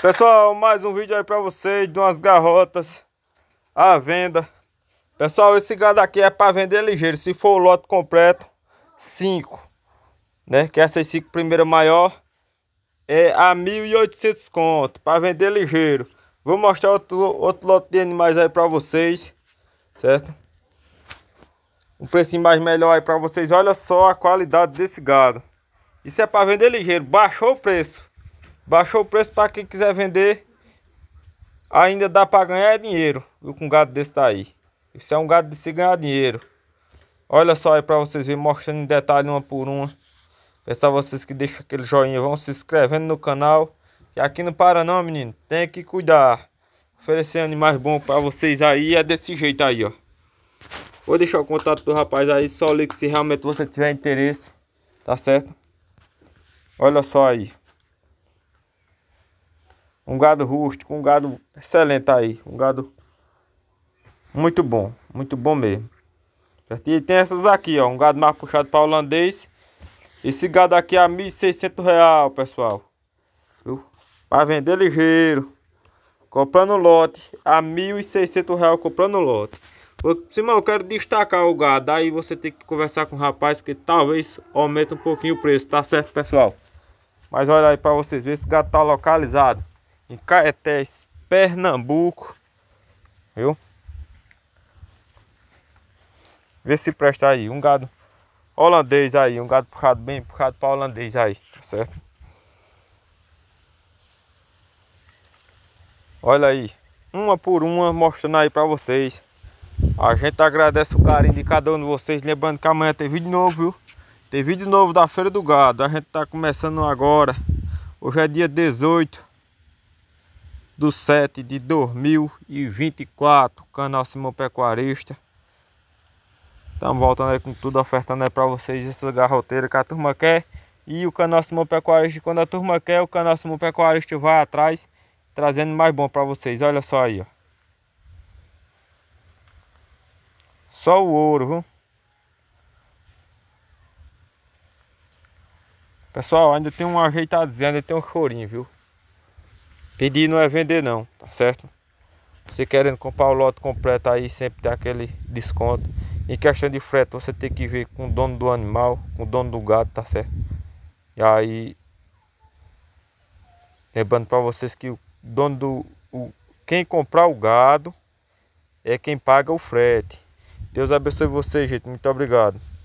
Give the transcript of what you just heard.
Pessoal, mais um vídeo aí pra vocês de umas garrotas à venda. Pessoal, esse gado aqui é pra vender ligeiro. Se for o lote completo, 5. Né? Que essas 5 primeiras maior é a 1.800 conto. Pra vender ligeiro. Vou mostrar outro, outro lote de animais aí pra vocês. Certo? Um preço mais melhor aí pra vocês. Olha só a qualidade desse gado. Isso é pra vender ligeiro. Baixou o preço. Baixou o preço para quem quiser vender. Ainda dá para ganhar dinheiro. Viu com um gado desse daí. Tá Isso é um gado de se ganhar dinheiro. Olha só aí para vocês verem, mostrando em detalhe uma por uma. Peço vocês que deixem aquele joinha, vão se inscrevendo no canal. Que aqui não para não, menino. Tem que cuidar. Oferecer animais bons para vocês aí é desse jeito aí, ó. Vou deixar o contato do rapaz aí, só liga se realmente você tiver interesse, tá certo? Olha só aí. Um gado rústico, um gado excelente aí. Um gado muito bom, muito bom mesmo. E tem essas aqui, ó. Um gado mais puxado para holandês. Esse gado aqui é a 1.600 real, pessoal. Viu? Para vender ligeiro. Comprando lote. A 1.600 real comprando lote. Simão, eu quero destacar o gado. Aí você tem que conversar com o rapaz, porque talvez aumente um pouquinho o preço, tá certo, pessoal? Mas olha aí para vocês ver se esse gado tá localizado em Caetés, Pernambuco, viu? Vê se presta aí, um gado holandês aí, um gado puxado bem puxado para holandês aí, tá certo? Olha aí, uma por uma mostrando aí para vocês. A gente agradece o carinho de cada um de vocês, lembrando que amanhã tem vídeo novo, viu? Tem vídeo novo da Feira do Gado, a gente tá começando agora. Hoje é dia 18 do 7 de 2024, canal Simão Pecuarista. Estamos voltando aí com tudo, ofertando aí para vocês essas garroteiras que a turma quer. E o canal Simão Pecuarista, quando a turma quer, o canal Simão Pecuarista vai atrás, trazendo mais bom para vocês. Olha só aí, ó. Só o ouro, viu? Pessoal, ainda tem um ajeitadinho, ainda tem um chorinho, viu? Pedir não é vender não, tá certo? Você querendo comprar o lote completo aí sempre tem aquele desconto. Em questão de frete você tem que ver com o dono do animal, com o dono do gado, tá certo? E aí lembrando para vocês que o dono do o, quem comprar o gado é quem paga o frete. Deus abençoe vocês, gente. Muito obrigado.